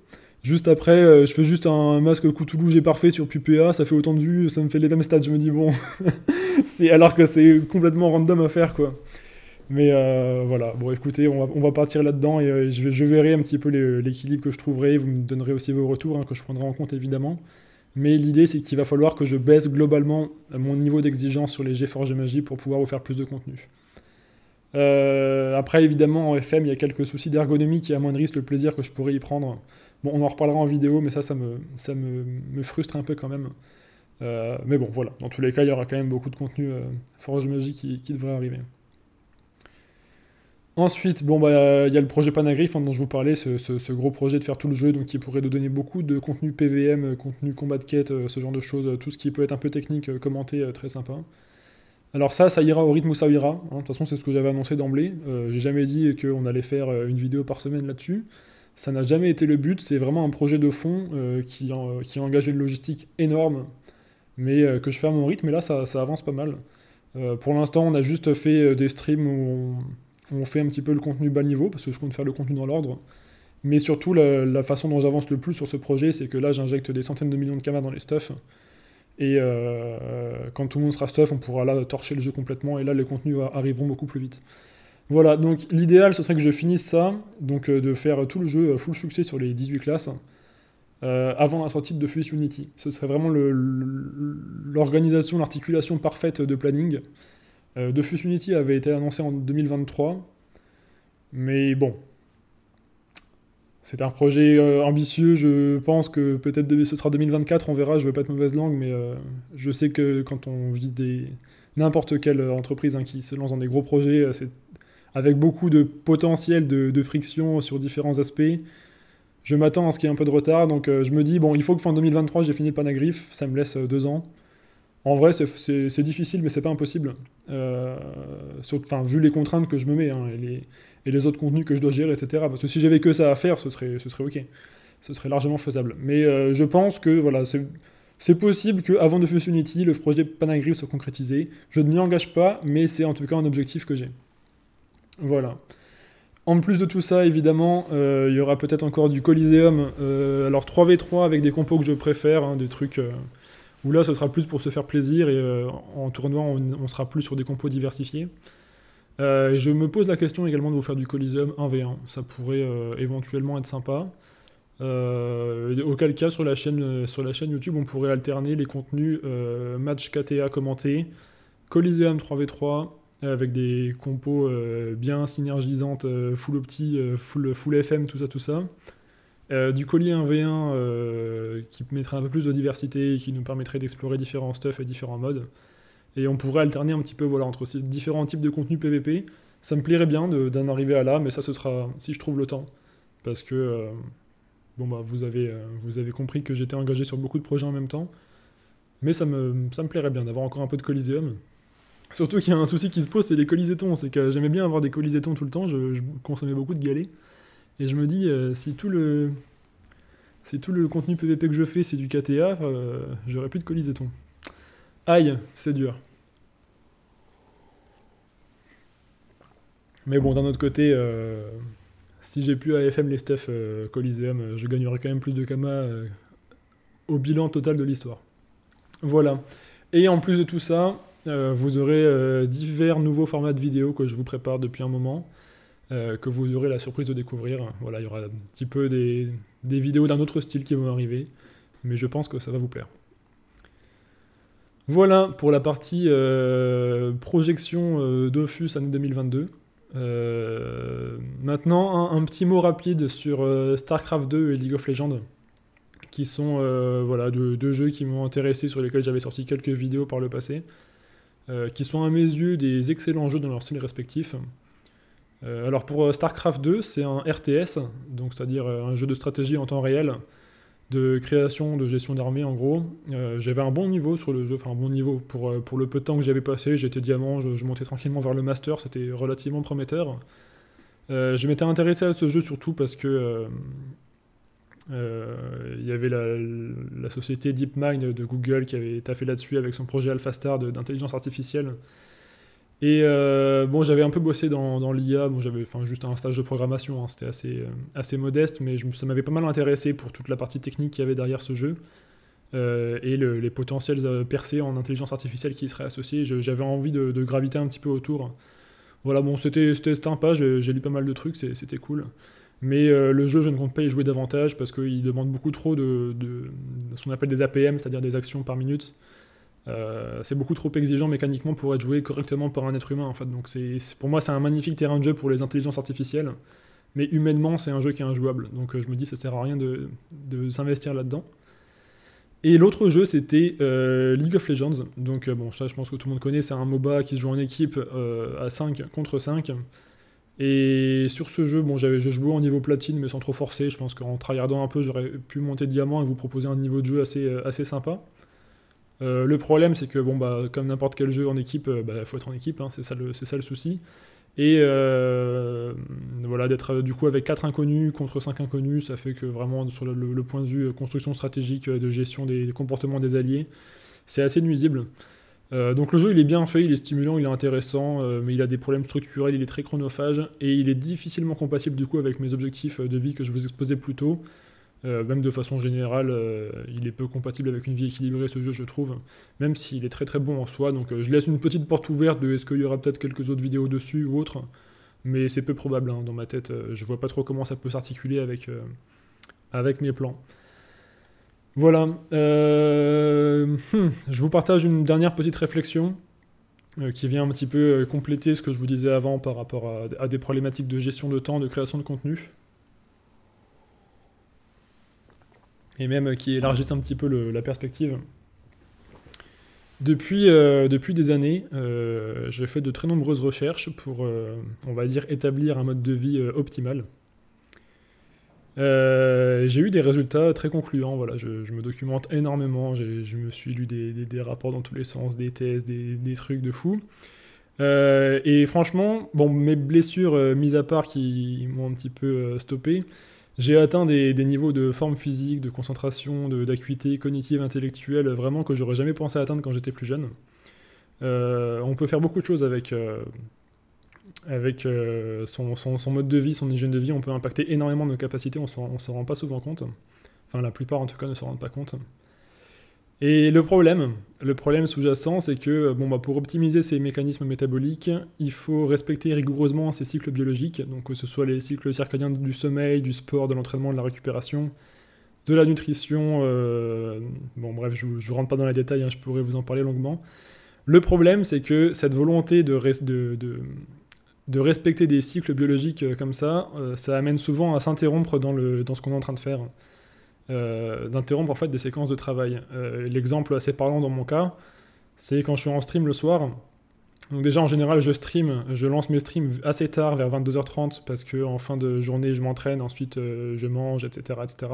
Speaker 1: Juste après, je fais juste un masque Coutoulou j'ai parfait sur puPA, ça fait autant de vues, ça me fait les mêmes stats, je me dis bon, c'est alors que c'est complètement random à faire quoi. Mais euh, voilà, bon écoutez, on va, partir là-dedans et euh, je, je, verrai un petit peu l'équilibre que je trouverai. Vous me donnerez aussi vos retours hein, que je prendrai en compte évidemment. Mais l'idée c'est qu'il va falloir que je baisse globalement mon niveau d'exigence sur les GeForce Magie pour pouvoir vous faire plus de contenu. Euh, après évidemment en FM il y a quelques soucis d'ergonomie qui amoindrissent le plaisir que je pourrais y prendre. Bon on en reparlera en vidéo mais ça ça me, ça me, frustre un peu quand même. mais bon voilà, dans tous les cas il y aura quand même beaucoup de contenu Forge Magie qui, qui devrait arriver. Ensuite, bon, bah, euh, il y a le projet Panagriffe hein, dont je vous parlais, ce, gros projet de faire tout le jeu, donc qui pourrait nous donner beaucoup de contenu PVM, euh, contenu combat de quête, euh, ce genre de choses, tout ce qui peut être un peu technique, commenté, très sympa. Alors ça, ça ira au rythme où ça ira. Hein. De toute façon, c'est ce que j'avais annoncé d'emblée. J'ai jamais dit qu'on allait faire une vidéo par semaine là-dessus. Ça n'a jamais été le but. C'est vraiment un projet de fond qui, qui, a engagé une logistique énorme, mais que je fais à mon rythme. Et là, ça avance pas mal. pour l'instant, on a juste fait des streams où on, on fait un petit peu le contenu bas niveau, parce que je compte faire le contenu dans l'ordre. Mais surtout, la, façon dont j'avance le plus sur ce projet, c'est que là, j'injecte des centaines de millions de camas dans les stuffs. Et euh, quand tout le monde sera stuff, on pourra là torcher le jeu complètement, et là, les contenus arriveront beaucoup plus vite. Voilà, donc l'idéal, ce serait que je finisse ça, donc euh, de faire tout le jeu euh, full succès sur les 18 classes, avant la sortie de Fusion Unity. Ce serait vraiment l'organisation, l'articulation parfaite de planning. Euh, Unity avait été annoncé en 2023, mais bon. C'est un projet euh, ambitieux, je pense que peut-être ce sera 2024, on verra, je ne veux pas de mauvaise langue, mais euh, je sais que quand on vise des n'importe quelle entreprise hein, qui se lance dans des gros projets, euh, c'est avec beaucoup de potentiel de, friction sur différents aspects. Je m'attends à ce qu'il y ait un peu de retard, donc je me dis, bon, il faut que fin 2023, j'ai fini le Panagriffe, ça me laisse deux ans. En vrai, c'est difficile, mais c'est pas impossible. Euh, vu les contraintes que je me mets hein, et, les, autres contenus que je dois gérer, etc. Parce que si j'avais que ça à faire, ce serait, ce serait ok. Ce serait largement faisable. Mais euh, je pense que voilà, c'est possible qu'avant Fusion Unity, le projet Panagrip soit concrétisé. Je ne m'y engage pas, mais c'est en tout cas un objectif que j'ai. Voilà. En plus de tout ça, évidemment, euh, il y aura peut-être encore du Coliseum. Euh, alors 3v3 avec des compos que je préfère, hein, des trucs où là, ce sera plus pour se faire plaisir et euh, en tournoi, on, sera plus sur des compos diversifiés. Euh, je me pose la question également de vous faire du Coliseum 1v1. Ça pourrait euh, éventuellement être sympa. auquel cas, sur la, chaîne, sur la chaîne YouTube, on pourrait alterner les contenus match KTA commenté, Coliseum 3v3, avec des compos bien synergisantes, full opti, full, full FM, tout ça, tout ça. Euh, du collier 1v1 euh, qui mettrait un peu plus de diversité et qui nous permettrait d'explorer différents stuff et différents modes. Et on pourrait alterner un petit peu voilà, entre ces différents types de contenus PVP. Ça me plairait bien d'en arriver à là, mais ça ce sera si je trouve le temps. Parce que euh, bon bah, vous avez, compris que j'étais engagé sur beaucoup de projets en même temps. Mais ça me, plairait bien d'avoir encore un peu de Coliseum. Surtout qu'il y a un souci qui se pose, c'est les colisétons C'est que j'aimais bien avoir des colisétons tout le temps, je consommais beaucoup de galets. Et je me dis, euh, si tout le si tout le contenu PVP que je fais c'est du KTA, euh, j'aurai plus de colis Aïe, c'est dur. Mais bon, d'un autre côté, euh, si j'ai plus AFM les stuff Coliseum, je gagnerai quand même plus de Kama au bilan total de l'histoire. Voilà. Et en plus de tout ça, vous aurez divers nouveaux formats de vidéos que je vous prépare depuis un moment. Euh, que vous aurez la surprise de découvrir. Voilà, il y aura un petit peu des, vidéos d'un autre style qui vont arriver, mais je pense que ça va vous plaire. Voilà pour la partie euh, projection euh, année 2022. Euh, maintenant, un, petit mot rapide sur StarCraft 2 et League of Legends, qui sont voilà, deux, jeux qui m'ont intéressé, sur lesquels j'avais sorti quelques vidéos par le passé, qui sont à mes yeux des excellents jeux dans leur style respectif. Euh, alors pour euh, StarCraft 2, c'est un RTS, donc c'est-à-dire euh, un jeu de stratégie en temps réel, de création, de gestion d'armée en gros. j'avais un bon niveau sur le jeu, enfin un bon niveau pour, le peu de temps que j'avais passé, j'étais diamant, je, montais tranquillement vers le master, c'était relativement prometteur. je m'étais intéressé à ce jeu surtout parce que il y avait la, la société DeepMind de Google qui avait taffé là-dessus avec son projet AlphaStar d'intelligence artificielle. Et euh, bon, j'avais un peu bossé dans, dans l'IA, bon, j'avais juste un stage de programmation, hein. c'était assez, euh, assez modeste, mais je, ça m'avait pas mal intéressé pour toute la partie technique qu'il y avait derrière ce jeu euh, et les potentiels percés en intelligence artificielle qui y seraient associés. J'avais envie de, de, graviter un petit peu autour. Voilà, bon, c'était sympa, j'ai lu pas mal de trucs, c'était cool. Mais le jeu, je ne compte pas y jouer davantage parce qu'il demande beaucoup trop de, de ce qu'on appelle des APM, c'est-à-dire des actions par minute. Euh, c'est beaucoup trop exigeant mécaniquement pour être joué correctement par un être humain en fait. Donc c'est, pour moi c'est un magnifique terrain de jeu pour les intelligences artificielles, mais humainement c'est un jeu qui est injouable. Donc euh, je me dis ça sert à rien de, s'investir là-dedans. Et l'autre jeu c'était euh, League of Legends. Donc bon ça je pense que tout le monde connaît, c'est un MOBA qui se joue en équipe à 5 contre 5. Et sur ce jeu, bon, j'avais joué en niveau platine, mais sans trop forcer. Je pense qu'en tryhardant un peu, j'aurais pu monter diamant et vous proposer un niveau de jeu assez sympa. Euh, le problème, c'est que, bon, bah, comme n'importe quel jeu en équipe, il euh, bah, faut être en équipe, hein, c'est ça, le souci. Et euh, voilà, d'être du coup avec 4 inconnus contre 5 inconnus, ça fait que vraiment, sur le, point de vue construction stratégique, de gestion des, comportements des alliés, c'est assez nuisible. donc le jeu il est bien fait, il est stimulant, il est intéressant, mais il a des problèmes structurels, il est très chronophage et il est difficilement compatible du coup avec mes objectifs de vie que je vous exposais plus tôt, euh, même de façon générale, euh, il est peu compatible avec une vie équilibrée ce jeu, je trouve, même s'il est très très bon en soi. Donc euh, je laisse une petite porte ouverte de est-ce qu'il y aura peut-être quelques autres vidéos dessus ou autres, mais c'est peu probable hein, dans ma tête. je vois pas trop comment ça peut s'articuler avec, avec mes plans. Voilà. Hmm, je vous partage une dernière petite réflexion qui vient un petit peu compléter ce que je vous disais avant par rapport à des problématiques de gestion de temps, de création de contenu. et même qui élargissent un petit peu la perspective. Depuis, euh, depuis des années, euh, j'ai fait de très nombreuses recherches pour, euh, on va dire, établir un mode de vie optimal. j'ai eu des résultats très concluants, voilà, je, me documente énormément, je me suis lu des, rapports dans tous les sens, des thèses, des, des trucs de fou. et franchement, bon, mes blessures mises à part qui m'ont un petit peu stoppé, j'ai atteint des, niveaux de forme physique, de concentration, d'acuité cognitive, intellectuelle, vraiment que j'aurais jamais pensé atteindre quand j'étais plus jeune. Euh, on peut faire beaucoup de choses avec, euh, avec euh, son, son, mode de vie, son hygiène de vie. On peut impacter énormément nos capacités, on ne s'en rend pas souvent compte. Enfin, la plupart en tout cas ne s'en rendent pas compte. Et le problème, le problème sous-jacent, c'est que bon, bah, pour optimiser ces mécanismes métaboliques, il faut respecter rigoureusement ces cycles biologiques, donc que ce soit les cycles circadiens du sommeil, du sport, de l'entraînement, de la récupération, de la nutrition. Euh, bon, bref, je ne rentre pas dans les détails, hein, je pourrais vous en parler longuement. Le problème, c'est que cette volonté de, respecter des cycles biologiques euh, comme ça, euh, ça amène souvent à s'interrompre dans, dans ce qu'on est en train de faire. Euh, d'interrompre en fait des séquences de travail. Euh, l'exemple assez parlant dans mon cas, c'est quand je suis en stream le soir. Donc déjà en général je stream, je lance mes streams assez tard vers 22h30 parce que en fin de journée je m'entraîne, ensuite euh, je mange, etc. etc.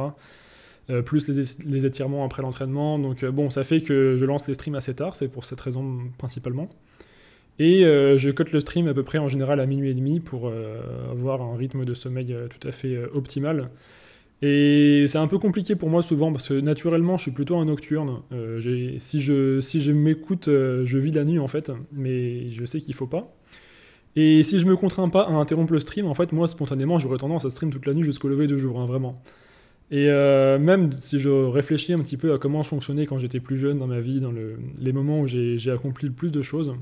Speaker 1: plus les, les, étirements après l'entraînement. Donc bon, ça fait que je lance les streams assez tard, c'est pour cette raison principalement. Et je cote le stream à peu près en général à minuit et demi pour avoir un rythme de sommeil tout à fait optimal. Et c'est un peu compliqué pour moi souvent parce que naturellement je suis plutôt un nocturne. Euh, si je, si je m'écoute, euh, je vis la nuit en fait, mais je sais qu'il faut pas. Et si je me contrains pas à interrompre le stream, en fait moi spontanément j'aurais tendance à stream toute la nuit jusqu'au lever du jour, hein, vraiment. Et euh, même si je réfléchis un petit peu à comment je fonctionnais quand j'étais plus jeune dans ma vie, dans les moments où j'ai accompli le plus de choses,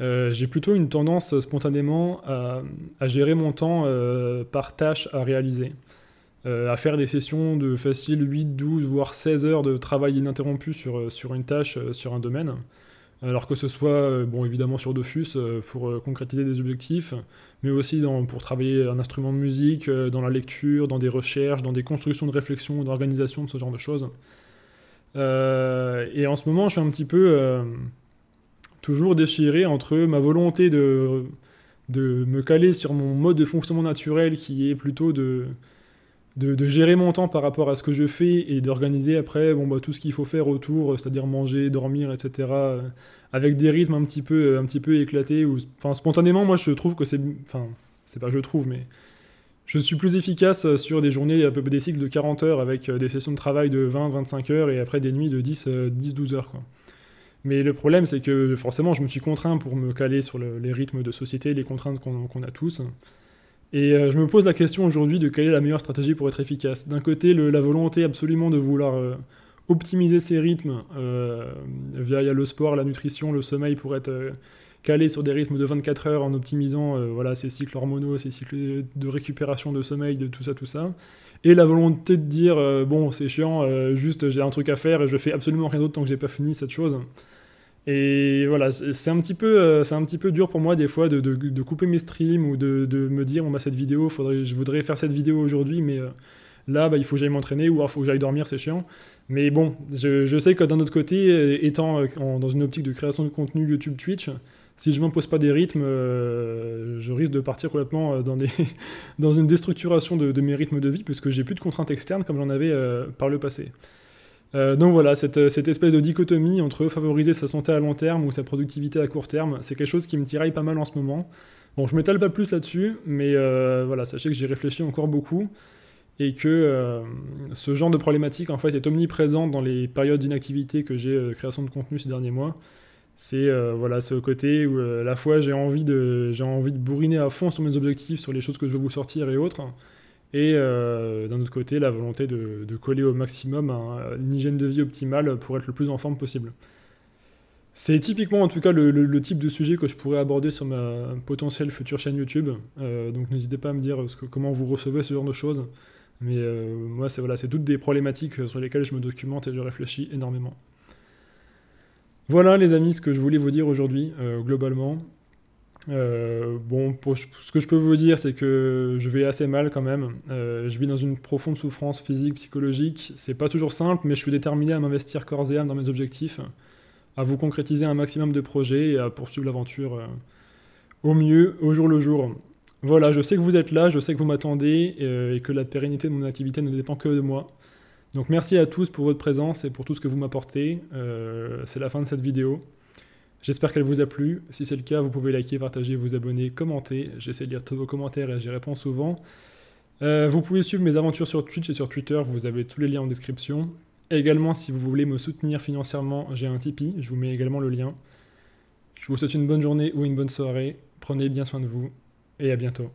Speaker 1: j'ai plutôt une tendance spontanément à, gérer mon temps par tâche à réaliser. Euh, à faire des sessions de faciles 8, 12, voire 16 heures de travail ininterrompu sur, euh, sur une tâche, euh, sur un domaine. Alors que ce soit, bon, évidemment sur Dofus, pour concrétiser des objectifs, mais aussi dans, pour travailler un instrument de musique, dans la lecture, dans des recherches, dans des constructions de réflexion, d'organisation, de ce genre de choses. et en ce moment, je suis un petit peu toujours déchiré entre ma volonté de, de me caler sur mon mode de fonctionnement naturel qui est plutôt de, de, gérer mon temps par rapport à ce que je fais et d'organiser après bon, bah, tout ce qu'il faut faire autour, euh, c'est-à-dire manger, dormir, etc. Euh, avec des rythmes un petit peu, euh, un petit peu éclatés. Ou, spontanément, moi, je trouve que c'est... Enfin, c'est pas que je trouve, mais... Je suis plus efficace sur des journées, à peu près des cycles de 40 heures avec des sessions de travail de 20-25 heures et après des nuits de 10-12 heures. Quoi. Mais le problème, c'est que forcément, je me suis contraint pour me caler sur les rythmes de société, les contraintes qu'on a tous. Et euh, je me pose la question aujourd'hui de quelle est la meilleure stratégie pour être efficace. D'un côté, la volonté absolument de vouloir euh, optimiser ses rythmes euh, via le sport, la nutrition, le sommeil pour être calé sur des rythmes de 24 heures en optimisant voilà, ses cycles hormonaux, ses cycles de récupération de sommeil, de tout ça, tout ça. Et la volonté de dire, bon, c'est chiant, juste j'ai un truc à faire et je fais absolument rien d'autre tant que j'ai pas fini cette chose. Et voilà, c'est un, petit peu, euh, un petit peu dur pour moi des fois de, de, couper mes streams ou de, de, me dire on a cette vidéo, je voudrais faire cette vidéo aujourd'hui, mais euh, là, bah, il faut que j'aille m'entraîner ou il faut que j'aille dormir, c'est chiant. Mais bon, je, je sais que d'un autre côté, euh, étant dans une optique de création de contenu YouTube, Twitch, si je m'impose pas des rythmes, je risque de partir complètement dans, des dans une déstructuration de, de, mes rythmes de vie, puisque j'ai plus de contraintes externes comme j'en avais par le passé. Euh, donc voilà, euh, cette, espèce de dichotomie entre favoriser sa santé à long terme ou sa productivité à court terme, c'est quelque chose qui me tiraille pas mal en ce moment. Bon, je m'étale pas plus là-dessus, mais euh, voilà, sachez que j'y réfléchis encore beaucoup et que ce genre de problématique en fait est omniprésent dans les périodes d'inactivité que j'ai création de contenu ces derniers mois. C'est voilà ce côté où à la fois j'ai envie de j'ai envie de bourriner à fond sur mes objectifs, sur les choses que je veux vous sortir et autres, et euh, d'un autre côté la volonté de, coller au maximum une hygiène de vie optimale pour être le plus en forme possible. C'est typiquement en tout cas le, type de sujet que je pourrais aborder sur ma potentielle future chaîne YouTube, euh, donc n'hésitez pas à me dire comment vous recevez ce genre de choses, mais euh, moi c'est voilà, toutes des problématiques sur lesquelles je me documente et je réfléchis énormément. Voilà les amis ce que je voulais vous dire aujourd'hui globalement. Euh, bon, ce que je peux vous dire, c'est que je vais assez mal quand même. Euh, je vis dans une profonde souffrance physique, psychologique. C'est pas toujours simple, mais je suis déterminé à m'investir corps et âme dans mes objectifs, à vous concrétiser un maximum de projets et à poursuivre l'aventure euh, au mieux, au jour le jour. Voilà, je sais que vous êtes là, je sais que vous m'attendez et que la pérennité de mon activité ne dépend que de moi. Donc merci à tous pour votre présence et pour tout ce que vous m'apportez. c'est la fin de cette vidéo. J'espère qu'elle vous a plu. Si c'est le cas, vous pouvez liker, partager, vous abonner, commenter. J'essaie de lire tous vos commentaires et j'y réponds souvent. Euh, vous pouvez suivre mes aventures sur Twitch et sur Twitter, vous avez tous les liens en description. également, si vous voulez me soutenir financièrement, j'ai un Tipeee, je vous mets également le lien. Je vous souhaite une bonne journée ou une bonne soirée, prenez bien soin de vous, et à bientôt.